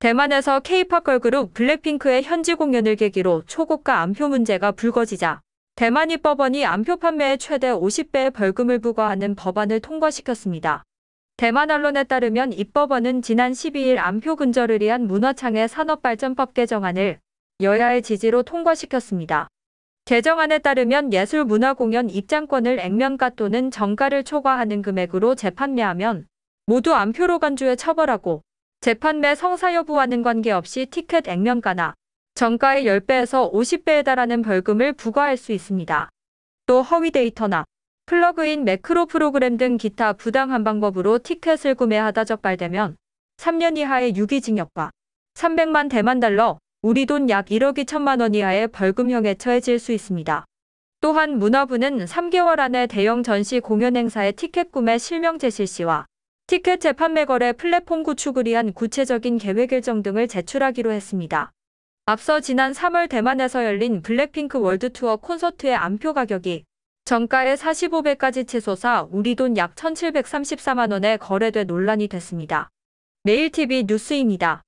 대만에서 케이팝 걸그룹 블랙핑크의 현지 공연을 계기로 초고가 암표 문제가 불거지자 대만입 법원이 암표 판매에 최대 50배의 벌금을 부과하는 법안을 통과시켰습니다. 대만 언론에 따르면 입법원은 지난 12일 암표 근절을 위한 문화창의 산업발전법 개정안을 여야의 지지로 통과시켰습니다. 개정안에 따르면 예술문화공연 입장권을 액면가 또는 정가를 초과하는 금액으로 재판매하면 모두 암표로 간주해 처벌하고 재판매 성사 여부와는 관계없이 티켓 액면가나 정가의 10배에서 50배에 달하는 벌금을 부과할 수 있습니다. 또 허위 데이터나 플러그인 매크로 프로그램 등 기타 부당한 방법으로 티켓을 구매하다 적발되면 3년 이하의 유기징역과 300만 대만 달러, 우리 돈 약 1억 2천만 원 이하의 벌금형에 처해질 수 있습니다. 또한 문화부는 3개월 안에 대형 전시 공연 행사의 티켓 구매 실명제 실시와 티켓 재판매 거래 플랫폼 구축을 위한 구체적인 계획 일정 등을 제출하기로 했습니다. 앞서 지난 3월 대만에서 열린 블랙핑크 월드투어 콘서트의 안표 가격이 정가의 45배까지 치솟아 우리 돈 약 1734만원에 거래돼 논란이 됐습니다. 매일 t v 뉴스입니다.